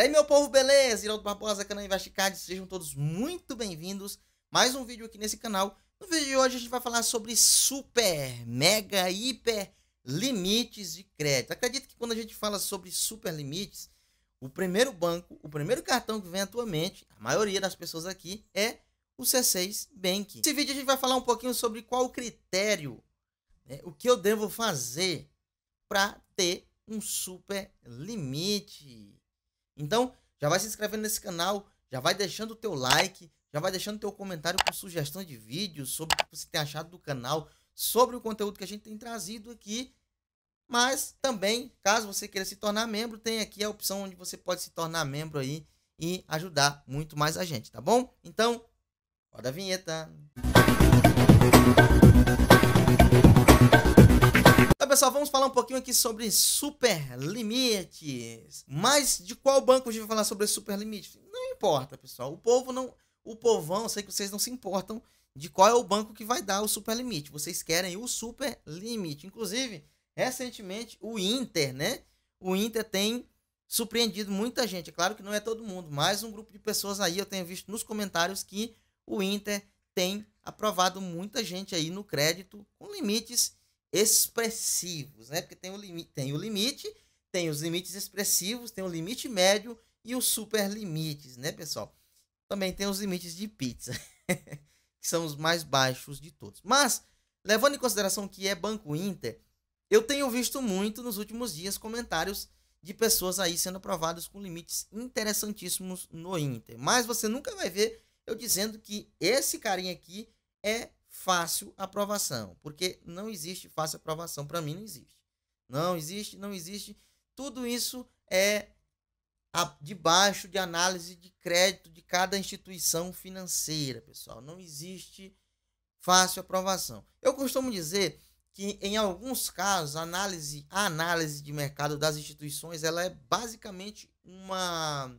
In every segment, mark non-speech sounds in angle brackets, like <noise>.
E aí, meu povo, beleza? Iraldo Barbosa, canal Investicard, sejam todos muito bem-vindos. Mais um vídeo aqui nesse canal. No vídeo de hoje a gente vai falar sobre super, mega, hiper limites de crédito. Acredito que quando a gente fala sobre super limites, o primeiro banco, o primeiro cartão que vem à tua mente, a maioria das pessoas aqui, é o C6 Bank. Nesse vídeo a gente vai falar um pouquinho sobre qual o critério, né, o que eu devo fazer para ter um super limite então, já vai se inscrevendo nesse canal, já vai deixando o teu like, já vai deixando o teu comentário com sugestão de vídeo sobre o que você tem achado do canal, sobre o conteúdo que a gente tem trazido aqui. Mas também, caso você queira se tornar membro, tem aqui a opção onde você pode se tornar membro aí e ajudar muito mais a gente, tá bom? Então, roda a vinheta. Música pessoal, vamos falar um pouquinho aqui sobre super limites. Mas de qual banco a gente vai falar sobre super limites? Não importa, pessoal. O povo não, o povão, sei que vocês não se importam de qual é o banco que vai dar o super limite. Vocês querem o super limite. Inclusive, recentemente o Inter, né? O Inter tem surpreendido muita gente. É claro que não é todo mundo, mas um grupo de pessoas aí eu tenho visto nos comentários que o Inter tem aprovado muita gente aí no crédito com limites expressivos, né? Porque tem o, limite, tem o limite, tem os limites expressivos, tem o limite médio e os super limites, né, pessoal? Também tem os limites de pizza, <laughs> que são os mais baixos de todos. Mas, levando em consideração que é Banco Inter, eu tenho visto muito nos últimos dias comentários de pessoas aí sendo aprovadas com limites interessantíssimos no Inter. Mas você nunca vai ver eu dizendo que esse carinha aqui é fácil aprovação, porque não existe fácil aprovação, para mim não existe. Não existe, não existe. Tudo isso é a, debaixo de análise de crédito de cada instituição financeira, pessoal. Não existe fácil aprovação. Eu costumo dizer que em alguns casos a análise, a análise de mercado das instituições ela é basicamente uma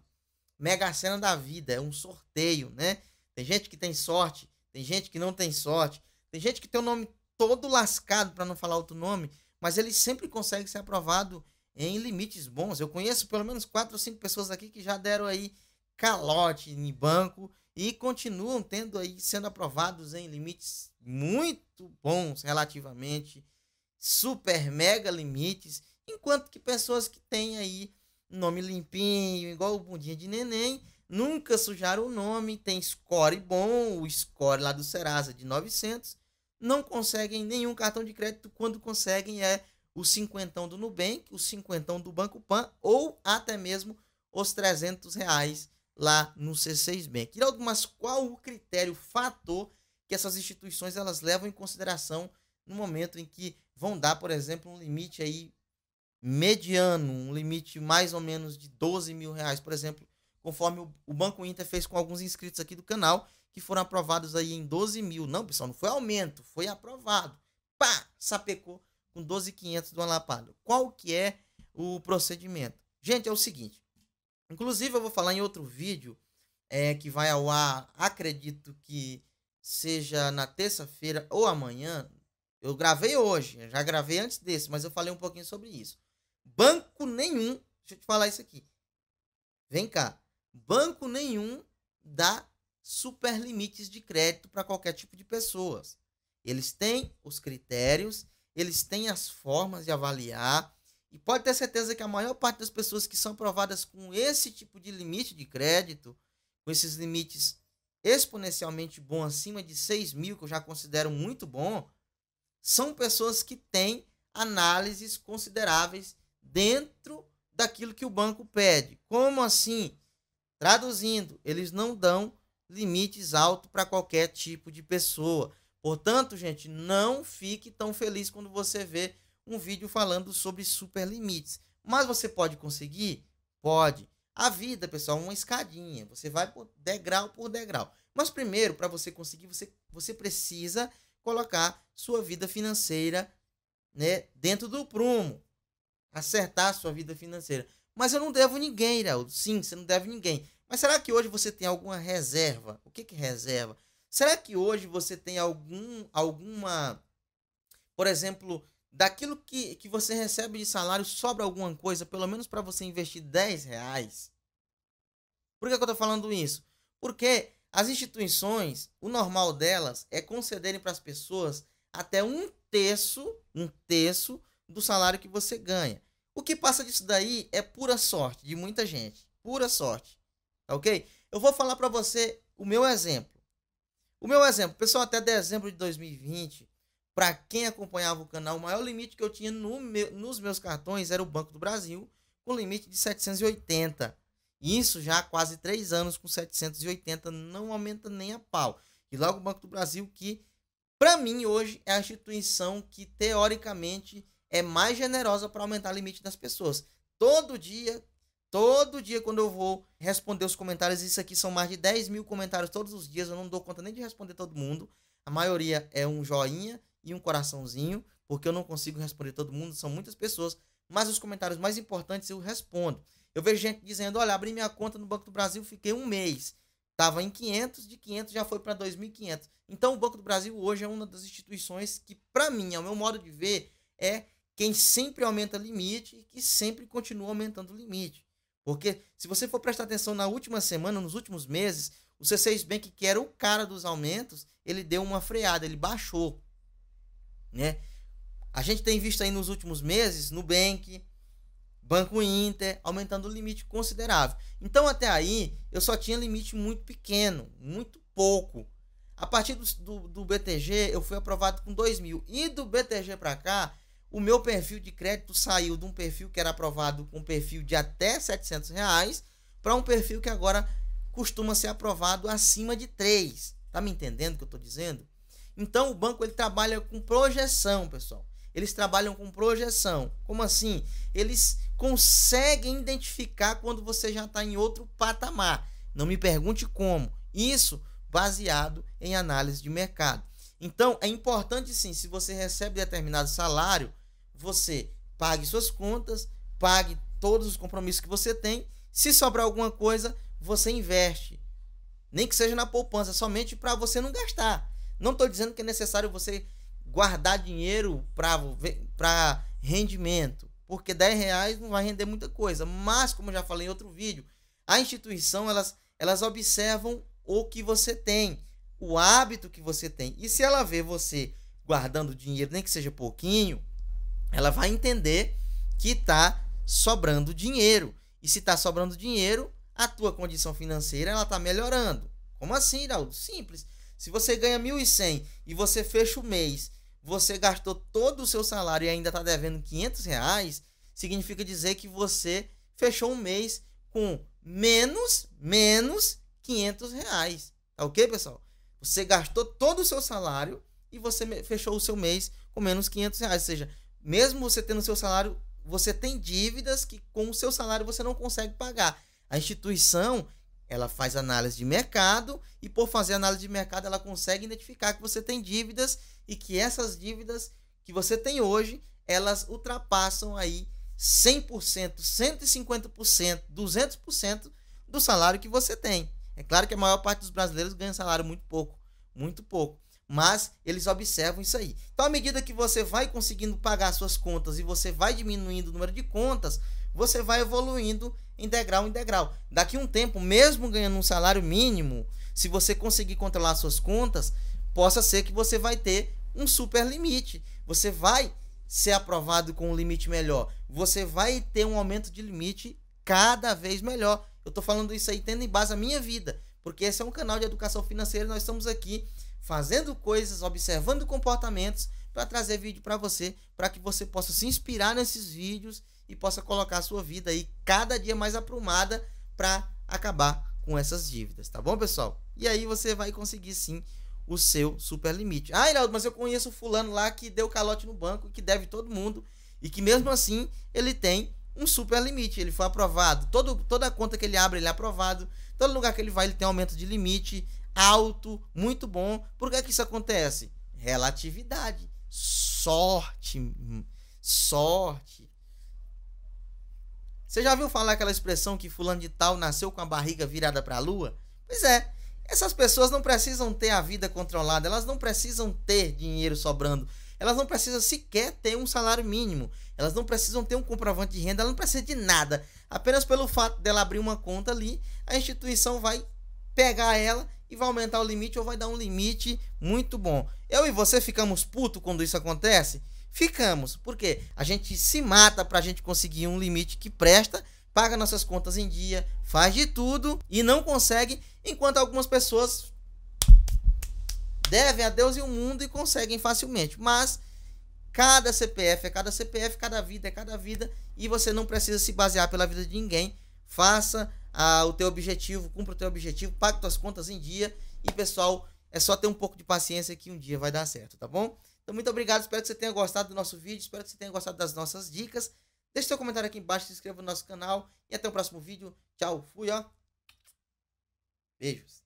mega cena da vida, é um sorteio, né? Tem gente que tem sorte tem gente que não tem sorte. Tem gente que tem o nome todo lascado, para não falar outro nome, mas ele sempre consegue ser aprovado em limites bons. Eu conheço pelo menos quatro ou cinco pessoas aqui que já deram aí calote em banco e continuam tendo aí sendo aprovados em limites muito bons relativamente super mega limites, enquanto que pessoas que têm aí nome limpinho, igual o bundinha de neném, Nunca sujaram o nome, tem score bom, o score lá do Serasa de 900. Não conseguem nenhum cartão de crédito, quando conseguem é o cinquentão do Nubank, o cinquentão do Banco Pan ou até mesmo os 300 reais lá no C6 Bank. Iraldo, mas qual o critério, o fator que essas instituições elas levam em consideração no momento em que vão dar, por exemplo, um limite aí mediano, um limite mais ou menos de 12 mil reais, por exemplo, conforme o Banco Inter fez com alguns inscritos aqui do canal, que foram aprovados aí em 12 mil. Não, pessoal, não foi aumento, foi aprovado. Pá, sapecou com 12,500 do Alapada. Qual que é o procedimento? Gente, é o seguinte. Inclusive, eu vou falar em outro vídeo é, que vai ao ar, acredito que seja na terça-feira ou amanhã. Eu gravei hoje, já gravei antes desse, mas eu falei um pouquinho sobre isso. Banco nenhum, deixa eu te falar isso aqui. Vem cá. Banco nenhum dá super limites de crédito para qualquer tipo de pessoas. Eles têm os critérios, eles têm as formas de avaliar, e pode ter certeza que a maior parte das pessoas que são aprovadas com esse tipo de limite de crédito, com esses limites exponencialmente bom acima de 6 mil, que eu já considero muito bom, são pessoas que têm análises consideráveis dentro daquilo que o banco pede. Como assim? Traduzindo, eles não dão limites altos para qualquer tipo de pessoa. Portanto, gente, não fique tão feliz quando você vê um vídeo falando sobre super limites. Mas você pode conseguir? Pode. A vida, pessoal, é uma escadinha. Você vai por degrau por degrau. Mas primeiro, para você conseguir, você, você precisa colocar sua vida financeira né, dentro do prumo. Acertar sua vida financeira. Mas eu não devo ninguém, Heraldo. Sim, você não deve ninguém. Mas será que hoje você tem alguma reserva? O que, que reserva? Será que hoje você tem algum, alguma, por exemplo, daquilo que, que você recebe de salário, sobra alguma coisa, pelo menos para você investir 10 reais? Por que, que eu estou falando isso? Porque as instituições, o normal delas é concederem para as pessoas até um terço, um terço do salário que você ganha. O que passa disso daí é pura sorte de muita gente, pura sorte. Tá ok? Eu vou falar para você o meu exemplo. O meu exemplo, pessoal, até dezembro de 2020, para quem acompanhava o canal, o maior limite que eu tinha no meu, nos meus cartões era o Banco do Brasil, com limite de 780. Isso já há quase três anos com 780, não aumenta nem a pau. E logo o Banco do Brasil, que para mim hoje é a instituição que teoricamente é mais generosa para aumentar o limite das pessoas. Todo dia, Todo dia, quando eu vou responder os comentários, isso aqui são mais de 10 mil comentários todos os dias. Eu não dou conta nem de responder todo mundo. A maioria é um joinha e um coraçãozinho, porque eu não consigo responder todo mundo, são muitas pessoas. Mas os comentários mais importantes eu respondo. Eu vejo gente dizendo: olha, abri minha conta no Banco do Brasil, fiquei um mês. Estava em 500, de 500 já foi para 2.500. Então, o Banco do Brasil hoje é uma das instituições que, para mim, ao meu modo de ver, é quem sempre aumenta limite e que sempre continua aumentando o limite. Porque se você for prestar atenção na última semana, nos últimos meses, o C6 Bank, que era o cara dos aumentos, ele deu uma freada, ele baixou. Né? A gente tem visto aí nos últimos meses, Nubank, Banco Inter, aumentando o limite considerável. Então até aí, eu só tinha limite muito pequeno, muito pouco. A partir do, do, do BTG, eu fui aprovado com 2 mil. E do BTG para cá, o meu perfil de crédito saiu de um perfil que era aprovado com um perfil de até 700 reais para um perfil que agora costuma ser aprovado acima de 3. Tá me entendendo o que eu estou dizendo? Então o banco ele trabalha com projeção, pessoal. Eles trabalham com projeção. Como assim? Eles conseguem identificar quando você já está em outro patamar. Não me pergunte como. Isso baseado em análise de mercado. Então, é importante sim, se você recebe determinado salário, você pague suas contas, pague todos os compromissos que você tem. Se sobrar alguma coisa, você investe. Nem que seja na poupança, somente para você não gastar. Não estou dizendo que é necessário você guardar dinheiro para rendimento, porque 10 reais não vai render muita coisa. Mas, como eu já falei em outro vídeo, a instituição elas, elas observam o que você tem, o hábito que você tem. E se ela vê você guardando dinheiro, nem que seja pouquinho, ela vai entender que está sobrando dinheiro. E se está sobrando dinheiro, a tua condição financeira ela está melhorando. Como assim, iraldo Simples. Se você ganha 1.100 e você fecha o mês, você gastou todo o seu salário e ainda está devendo 500 reais, significa dizer que você fechou um mês com menos, menos 500 reais. Tá ok, pessoal? Você gastou todo o seu salário e você fechou o seu mês com menos 500 reais. Ou seja, mesmo você tendo seu salário, você tem dívidas que com o seu salário você não consegue pagar. A instituição, ela faz análise de mercado e por fazer análise de mercado ela consegue identificar que você tem dívidas e que essas dívidas que você tem hoje, elas ultrapassam aí 100%, 150%, 200% do salário que você tem. É claro que a maior parte dos brasileiros ganha salário muito pouco, muito pouco mas eles observam isso aí. Então, à medida que você vai conseguindo pagar suas contas e você vai diminuindo o número de contas, você vai evoluindo em degrau em degrau. Daqui um tempo, mesmo ganhando um salário mínimo, se você conseguir controlar suas contas, possa ser que você vai ter um super limite. Você vai ser aprovado com um limite melhor. Você vai ter um aumento de limite cada vez melhor. Eu estou falando isso aí tendo em base a minha vida, porque esse é um canal de educação financeira, nós estamos aqui fazendo coisas, observando comportamentos para trazer vídeo para você, para que você possa se inspirar nesses vídeos e possa colocar a sua vida aí cada dia mais aprumada para acabar com essas dívidas, tá bom, pessoal? E aí você vai conseguir sim o seu super limite. Ah, iraldo, mas eu conheço o fulano lá que deu calote no banco, que deve todo mundo e que mesmo assim ele tem um super limite, ele foi aprovado. Todo, toda conta que ele abre, ele é aprovado. Todo lugar que ele vai, ele tem aumento de limite alto, muito bom. Por que, é que isso acontece? Relatividade. Sorte. Sorte. Você já viu falar aquela expressão que fulano de tal nasceu com a barriga virada para a lua? Pois é. Essas pessoas não precisam ter a vida controlada, elas não precisam ter dinheiro sobrando, elas não precisam sequer ter um salário mínimo, elas não precisam ter um comprovante de renda, elas não precisam de nada. Apenas pelo fato dela abrir uma conta ali, a instituição vai pegar ela e vai aumentar o limite ou vai dar um limite muito bom. Eu e você ficamos puto quando isso acontece? Ficamos, porque a gente se mata para a gente conseguir um limite que presta, paga nossas contas em dia, faz de tudo e não consegue, enquanto algumas pessoas devem a Deus e o mundo e conseguem facilmente. Mas cada CPF é cada CPF, cada vida é cada vida e você não precisa se basear pela vida de ninguém. Faça ah, o teu objetivo, cumpra o teu objetivo, pague tuas contas em dia. E, pessoal, é só ter um pouco de paciência que um dia vai dar certo, tá bom? Então, muito obrigado. Espero que você tenha gostado do nosso vídeo. Espero que você tenha gostado das nossas dicas. Deixe seu comentário aqui embaixo, se inscreva no nosso canal. E até o próximo vídeo. Tchau, fui, ó. Beijos.